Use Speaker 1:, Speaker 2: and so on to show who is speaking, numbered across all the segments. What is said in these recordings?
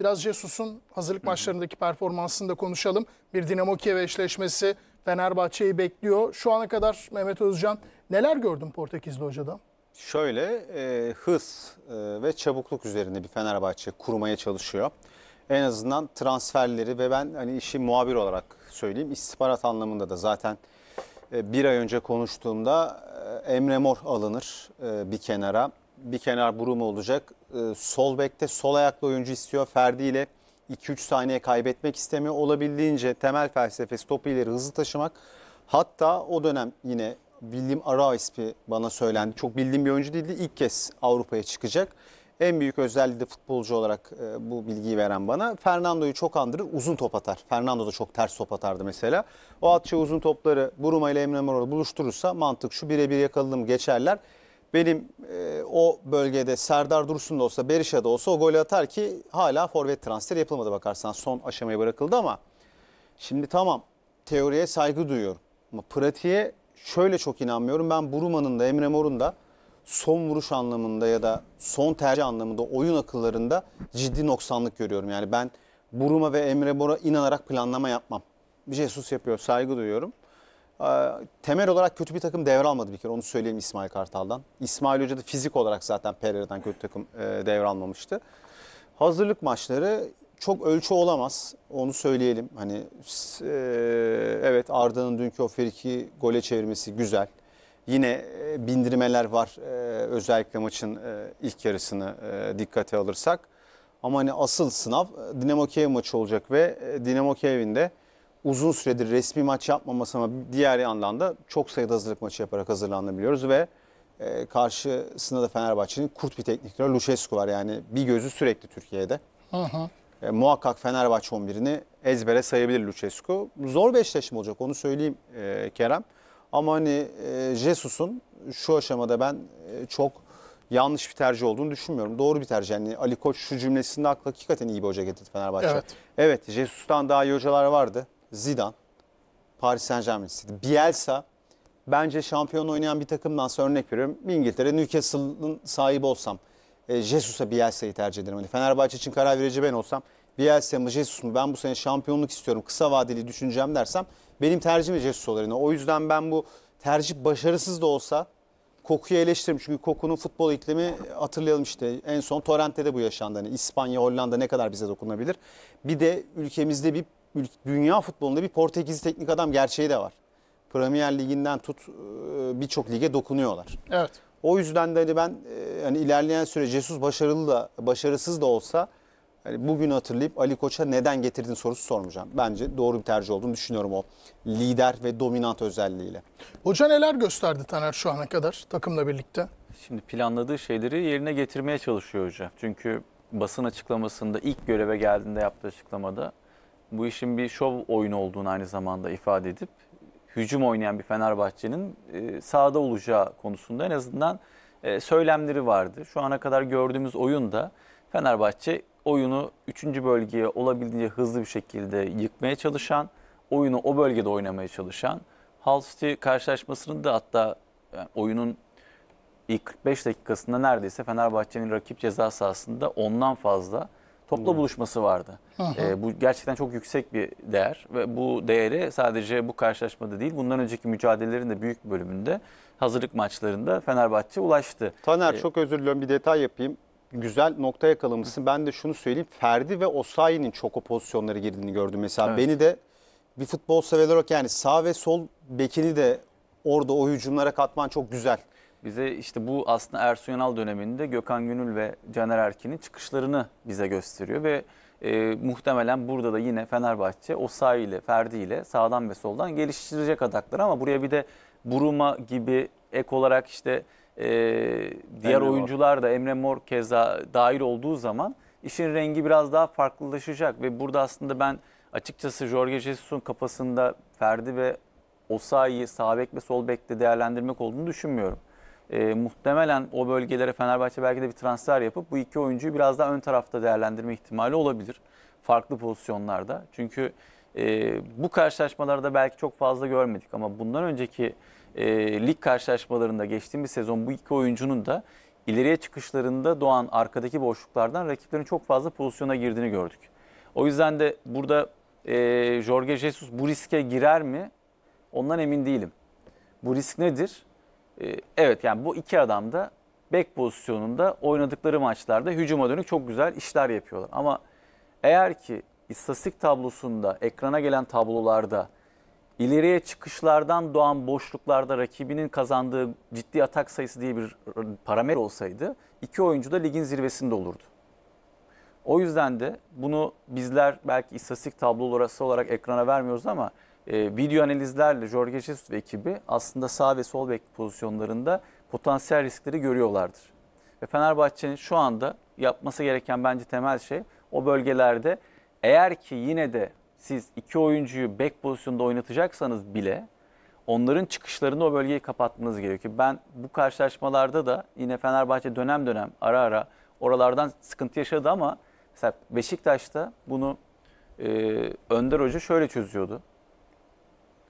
Speaker 1: Biraz Jesus'un hazırlık maçlarındaki performansını da konuşalım. Bir Dinamo Kiev eşleşmesi Fenerbahçe'yi bekliyor. Şu ana kadar Mehmet Özcan neler gördün Portekizli hocada?
Speaker 2: Şöyle e, hız e, ve çabukluk üzerinde bir Fenerbahçe kurmaya çalışıyor. En azından transferleri ve ben hani işi muhabir olarak söyleyeyim. istihbarat anlamında da zaten e, bir ay önce konuştuğumda e, Emre Mor alınır e, bir kenara bir kenar Bruma olacak. Ee, sol bekte sol ayaklı oyuncu istiyor. Ferdi ile 2-3 saniye kaybetmek istemiyor. Olabildiğince temel felsefesi topu ileri hızlı taşımak. Hatta o dönem yine William Araispi bana söylendi. Çok bildiğim bir oyuncu değildi. İlk kez Avrupa'ya çıkacak. En büyük özelliği de futbolcu olarak e, bu bilgiyi veren bana Fernando'yu çok andırır uzun top atar. Fernando da çok ters top atardı mesela. O atçı uzun topları Buruma ile Emre Moral'ı buluşturursa mantık şu birebir yakaladım geçerler benim e, o bölgede Serdar Dursun da olsa Berisha'da olsa o golü atar ki hala forvet transferi yapılmadı bakarsan son aşamaya bırakıldı ama şimdi tamam teoriye saygı duyuyorum ama pratiğe şöyle çok inanmıyorum ben Buruma'nın da Emre Mor'un da son vuruş anlamında ya da son tercih anlamında oyun akıllarında ciddi noksanlık görüyorum. Yani ben Buruma ve Emre Mor'a inanarak planlama yapmam. Bir Jesus yapıyor saygı duyuyorum temel olarak kötü bir takım devralmadı bir kere onu söyleyeyim İsmail Kartal'dan. İsmail Hoca da fizik olarak zaten Pereira'dan kötü takım e, devralmamıştı. Hazırlık maçları çok ölçü olamaz onu söyleyelim. Hani e, evet Arda'nın dünkü o Ferik'i gole çevirmesi güzel. Yine e, bindirmeler var özellikle maçın ilk yarısını dikkate alırsak. Ama hani asıl sınav Dinamo Kiev maçı olacak ve Dinamo Kiev'in de uzun süredir resmi maç yapmaması ama diğer yandan da çok sayıda hazırlık maçı yaparak hazırlandığını biliyoruz ve e, karşısında da Fenerbahçe'nin kurt bir teknikleri Lucescu var. Yani bir gözü sürekli Türkiye'de. Aha. E, muhakkak Fenerbahçe 11'ini ezbere sayabilir Lucescu. Zor bir eşleşme olacak onu söyleyeyim e, Kerem. Ama hani e, Jesus'un şu aşamada ben e, çok yanlış bir tercih olduğunu düşünmüyorum. Doğru bir tercih. Yani Ali Koç şu cümlesinde hakikaten iyi bir hoca getirdi Fenerbahçe. Evet. evet, Jesus'tan daha iyi hocalar vardı. Zidane, Paris Saint Germain City, Bielsa bence şampiyon oynayan bir takımdansa örnek veriyorum. İngiltere Newcastle'ın sahibi olsam e, Jesus'a Bielsa'yı tercih ederim. Hani Fenerbahçe için karar verici ben olsam Bielsa mı Jesus mu ben bu sene şampiyonluk istiyorum kısa vadeli düşüneceğim dersem benim tercihim Jesus olur. Yani o yüzden ben bu tercih başarısız da olsa Koku'yu eleştiririm. Çünkü Koku'nun futbol iklimi e, hatırlayalım işte en son Torrente'de bu yaşandı. Hani İspanya, Hollanda ne kadar bize dokunabilir. Bir de ülkemizde bir dünya futbolunda bir Portekizli teknik adam gerçeği de var. Premier Ligi'nden tut e, birçok lige dokunuyorlar. Evet. O yüzden de hani ben e, hani ilerleyen süre Jesus başarılı da başarısız da olsa hani bugün hatırlayıp Ali Koç'a neden getirdin sorusu sormayacağım. Bence doğru bir tercih olduğunu düşünüyorum o lider ve dominant özelliğiyle.
Speaker 3: Hoca neler gösterdi Taner şu ana kadar takımla birlikte? Şimdi planladığı şeyleri yerine getirmeye çalışıyor hoca. Çünkü basın açıklamasında ilk göreve geldiğinde yaptığı açıklamada bu işin bir şov oyunu olduğunu aynı zamanda ifade edip hücum oynayan bir Fenerbahçe'nin e, sahada olacağı konusunda en azından e, söylemleri vardı. Şu ana kadar gördüğümüz oyunda Fenerbahçe oyunu 3. bölgeye olabildiğince hızlı bir şekilde yıkmaya çalışan, oyunu o bölgede oynamaya çalışan, Hull City karşılaşmasının da hatta yani e, oyunun ilk 45 dakikasında neredeyse Fenerbahçe'nin rakip ceza sahasında ondan fazla topla hmm. buluşması vardı. E, bu gerçekten çok yüksek bir değer ve bu değeri sadece bu karşılaşmada
Speaker 2: değil bundan önceki mücadelelerin de büyük bölümünde hazırlık maçlarında Fenerbahçe ulaştı. Taner e, çok özür diliyorum bir detay yapayım. Güzel nokta yakalamışsın. Ben de şunu söyleyeyim. Ferdi ve Osayi'nin çok o pozisyonlara girdiğini gördüm mesela. Evet. Beni de bir futbol sever olarak yani sağ ve sol bekini de orada o hücumlara katman çok güzel bize işte bu
Speaker 3: aslında Ersun Yanal döneminde Gökhan Gönül ve Caner Erkin'in çıkışlarını bize gösteriyor ve e, muhtemelen burada da yine Fenerbahçe o ile Ferdi ile sağdan ve soldan geliştirecek adakları ama buraya bir de Buruma gibi ek olarak işte e, diğer Emre oyuncular Mor. da Emre Mor keza dahil olduğu zaman işin rengi biraz daha farklılaşacak ve burada aslında ben açıkçası Jorge Jesus'un kafasında Ferdi ve Osayi'yi sağ bek ve sol bekte değerlendirmek olduğunu düşünmüyorum. E, muhtemelen o bölgelere Fenerbahçe belki de bir transfer yapıp bu iki oyuncuyu biraz daha ön tarafta değerlendirme ihtimali olabilir. Farklı pozisyonlarda. Çünkü e, bu karşılaşmalarda belki çok fazla görmedik ama bundan önceki e, lig karşılaşmalarında geçtiğimiz sezon bu iki oyuncunun da ileriye çıkışlarında doğan arkadaki boşluklardan rakiplerin çok fazla pozisyona girdiğini gördük. O yüzden de burada e, Jorge Jesus bu riske girer mi? Ondan emin değilim. Bu risk nedir? Ee, evet yani bu iki adam da bek pozisyonunda oynadıkları maçlarda hücuma dönük çok güzel işler yapıyorlar. Ama eğer ki istatistik tablosunda, ekrana gelen tablolarda ileriye çıkışlardan doğan boşluklarda rakibinin kazandığı ciddi atak sayısı diye bir parametre olsaydı iki oyuncu da ligin zirvesinde olurdu. O yüzden de bunu bizler belki istatistik tablo olarak ekrana vermiyoruz ama e, video analizlerle Jorge Jesus ve ekibi aslında sağ ve sol bek pozisyonlarında potansiyel riskleri görüyorlardır. Ve Fenerbahçe'nin şu anda yapması gereken bence temel şey o bölgelerde eğer ki yine de siz iki oyuncuyu bek pozisyonda oynatacaksanız bile onların çıkışlarını o bölgeyi kapatmanız gerekiyor. Ben bu karşılaşmalarda da yine Fenerbahçe dönem dönem ara ara oralardan sıkıntı yaşadı ama mesela Beşiktaş'ta bunu e, Önder Hoca şöyle çözüyordu.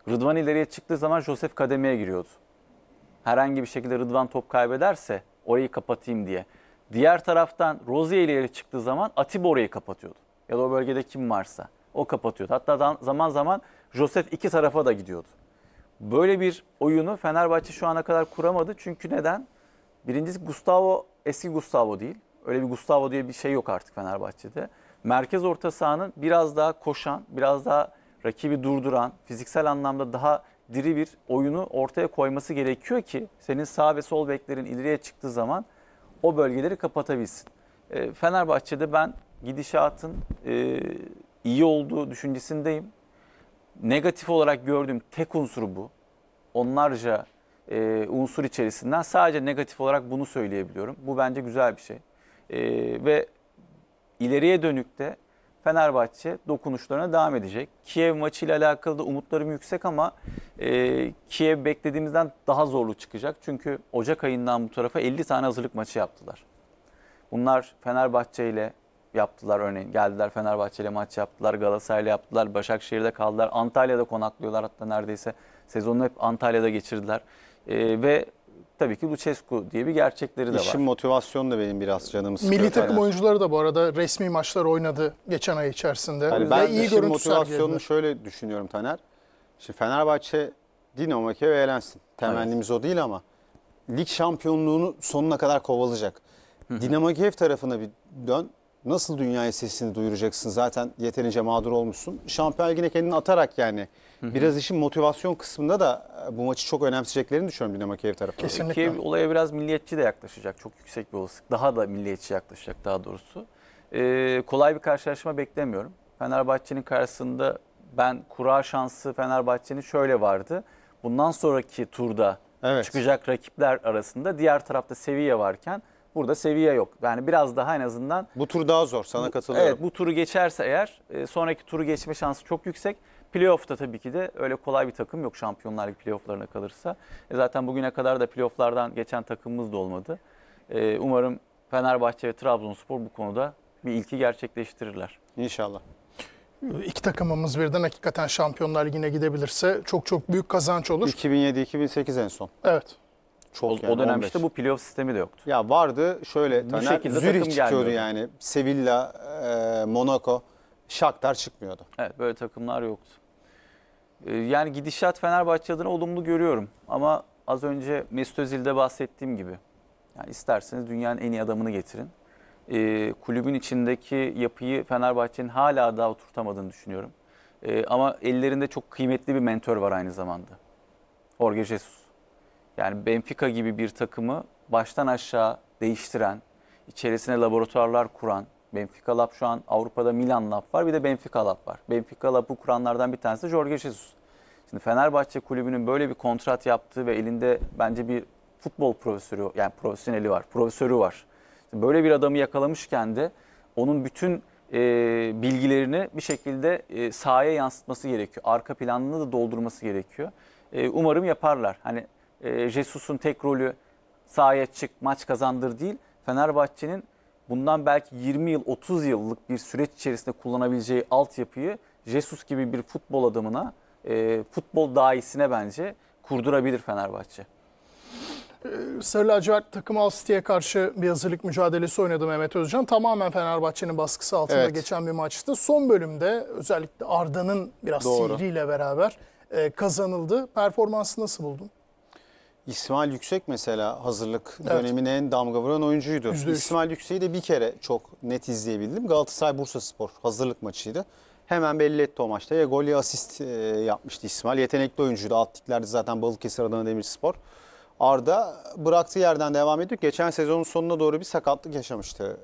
Speaker 3: Rıdvan ileriye çıktığı zaman Josef kademeye giriyordu. Herhangi bir şekilde Rıdvan top kaybederse orayı kapatayım diye. Diğer taraftan Rozier ileri çıktığı zaman Atiba orayı kapatıyordu. Ya da o bölgede kim varsa o kapatıyordu. Hatta zaman zaman Josef iki tarafa da gidiyordu. Böyle bir oyunu Fenerbahçe şu ana kadar kuramadı. Çünkü neden? Birincisi Gustavo eski Gustavo değil. Öyle bir Gustavo diye bir şey yok artık Fenerbahçe'de. Merkez orta sahanın biraz daha koşan, biraz daha rakibi durduran, fiziksel anlamda daha diri bir oyunu ortaya koyması gerekiyor ki senin sağ ve sol beklerin ileriye çıktığı zaman o bölgeleri kapatabilsin. E, Fenerbahçe'de ben gidişatın e, iyi olduğu düşüncesindeyim. Negatif olarak gördüğüm tek unsur bu. Onlarca e, unsur içerisinden sadece negatif olarak bunu söyleyebiliyorum. Bu bence güzel bir şey. E, ve ileriye dönük de Fenerbahçe dokunuşlarına devam edecek. Kiev maçıyla alakalı da umutlarım yüksek ama e, Kiev beklediğimizden daha zorlu çıkacak. Çünkü Ocak ayından bu tarafa 50 tane hazırlık maçı yaptılar. Bunlar Fenerbahçe ile yaptılar örneğin. Geldiler Fenerbahçe ile maç yaptılar, Galatasaray ile yaptılar, Başakşehir'de kaldılar, Antalya'da konaklıyorlar hatta neredeyse. Sezonunu hep Antalya'da geçirdiler. E, ve tabii ki Lucescu diye bir gerçekleri
Speaker 2: de var. İşin motivasyonu da benim biraz canımı sıkıyor. Milli takım Aynen.
Speaker 1: oyuncuları da bu arada resmi maçlar oynadı geçen ay içerisinde. Yani ben Ve iyi işin motivasyonunu sergiledi.
Speaker 2: şöyle düşünüyorum Taner. Şimdi Fenerbahçe Dinamo Kiev eğlensin. Temennimiz o değil ama lig şampiyonluğunu sonuna kadar kovalayacak. Dinamo Kiev tarafına bir dön nasıl dünyaya sesini duyuracaksın? Zaten yeterince mağdur olmuşsun. Şampiyon yine kendini atarak yani Hı -hı. biraz işin motivasyon kısmında da e, bu maçı çok önemseyeceklerini düşünüyorum Dinamo Kiev tarafından. Kesinlikle. Kiev olaya
Speaker 3: biraz milliyetçi de yaklaşacak. Çok yüksek bir olasılık. Daha da milliyetçi yaklaşacak daha doğrusu. Ee, kolay bir karşılaşma beklemiyorum. Fenerbahçe'nin karşısında ben kura şansı Fenerbahçe'nin şöyle vardı. Bundan sonraki turda evet. çıkacak rakipler arasında diğer tarafta Sevilla varken Burada seviye yok. Yani biraz daha en azından... Bu tur daha zor sana katılıyorum. Evet bu turu geçerse eğer e, sonraki turu geçme şansı çok yüksek. Playoff'ta tabii ki de öyle kolay bir takım yok Şampiyonlar Ligi playofflarına kalırsa. E, zaten bugüne kadar da playofflardan geçen takımımız da olmadı. E, umarım Fenerbahçe ve Trabzonspor bu konuda bir ilki gerçekleştirirler.
Speaker 2: İnşallah.
Speaker 1: İki takımımız birden hakikaten Şampiyonlar Ligi'ne gidebilirse çok çok
Speaker 2: büyük kazanç olur. 2007-2008 en son. Evet. Çok o, yani, o dönem 15. işte bu playoff sistemi de yoktu. Ya vardı şöyle Taner, bu şekilde Zürih çıkıyordu gelmiyordu. yani. Sevilla, e, Monaco, Shakhtar çıkmıyordu. Evet böyle takımlar yoktu. E, yani gidişat
Speaker 3: Fenerbahçe adına olumlu görüyorum. Ama az önce Mesut Özil'de bahsettiğim gibi. Yani isterseniz dünyanın en iyi adamını getirin. E, kulübün içindeki yapıyı Fenerbahçe'nin hala daha oturtamadığını düşünüyorum. E, ama ellerinde çok kıymetli bir mentor var aynı zamanda. Jorge Jesus. Yani Benfica gibi bir takımı baştan aşağı değiştiren, içerisine laboratuvarlar kuran, Benfica Lab şu an Avrupa'da Milan Lab var bir de Benfica Lab var. Benfica Lab'ı kuranlardan bir tanesi de Jorge Jesus. Şimdi Fenerbahçe kulübünün böyle bir kontrat yaptığı ve elinde bence bir futbol profesörü yani profesyoneli var, profesörü var. Şimdi böyle bir adamı yakalamışken de onun bütün e, bilgilerini bir şekilde e, sahaya yansıtması gerekiyor. Arka planını da doldurması gerekiyor. E, umarım yaparlar. Hani e, Jesus'un tek rolü sahaya çık maç kazandır değil. Fenerbahçe'nin bundan belki 20 yıl 30 yıllık bir süreç içerisinde kullanabileceği altyapıyı Jesus gibi bir futbol adamına e, futbol dahisine bence kurdurabilir Fenerbahçe. E, Sarı lacivert takım Al
Speaker 1: karşı bir hazırlık mücadelesi oynadı Mehmet Özcan. Tamamen Fenerbahçe'nin baskısı altında evet. geçen bir maçtı. Son bölümde özellikle Arda'nın biraz Doğru. sihiriyle beraber e, kazanıldı. Performansı nasıl buldun?
Speaker 2: İsmail Yüksek mesela hazırlık evet. dönemine en damga vuran oyuncuydu. %100. İsmail Yüksek'i de bir kere çok net izleyebildim. Galatasaray Bursa Spor hazırlık maçıydı. Hemen belli etti o maçta. Ya gol ya asist e, yapmıştı İsmail. Yetenekli oyuncuydu. Attiklerde zaten Balıkesir Adana Demirspor. Arda bıraktığı yerden devam ediyor. Geçen sezonun sonuna doğru bir sakatlık yaşamıştı.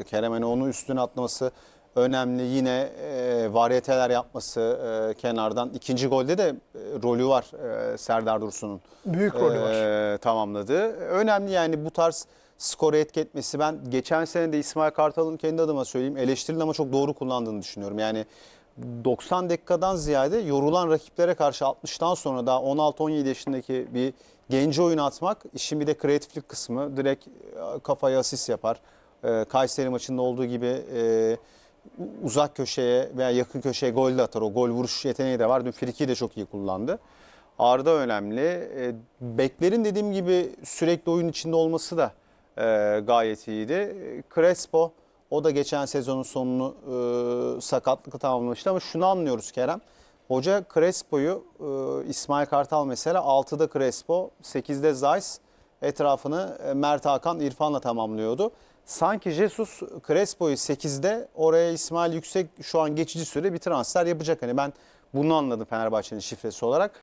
Speaker 2: E, Kerem'in onu üstüne atlaması önemli. Yine e, variyeteler yapması e, kenardan. ikinci golde de e, rolü var e, Serdar Dursun'un. Büyük rolü e, var. Tamamladı. Önemli yani bu tarz skoru etki Ben geçen sene de İsmail Kartal'ın kendi adıma söyleyeyim eleştiril ama çok doğru kullandığını düşünüyorum. Yani 90 dakikadan ziyade yorulan rakiplere karşı 60'tan sonra daha 16-17 yaşındaki bir genci oyun atmak işin bir de kreatiflik kısmı. Direkt e, kafaya asist yapar. E, Kayseri maçında olduğu gibi e, uzak köşeye veya yakın köşeye gol de atar. O gol vuruş yeteneği de var. Dün Friki'yi de çok iyi kullandı. Arda önemli. E, beklerin dediğim gibi sürekli oyun içinde olması da e, gayet iyiydi. Crespo o da geçen sezonun sonunu e, sakatlıkla tamamlamıştı ama şunu anlıyoruz Kerem. Hoca Crespo'yu İsmail Kartal mesela 6'da Crespo, 8'de Zays etrafını Mert Hakan, İrfan'la tamamlıyordu sanki Jesus Crespo'yu 8'de oraya İsmail Yüksek şu an geçici süre bir transfer yapacak. Hani ben bunu anladım Fenerbahçe'nin şifresi olarak.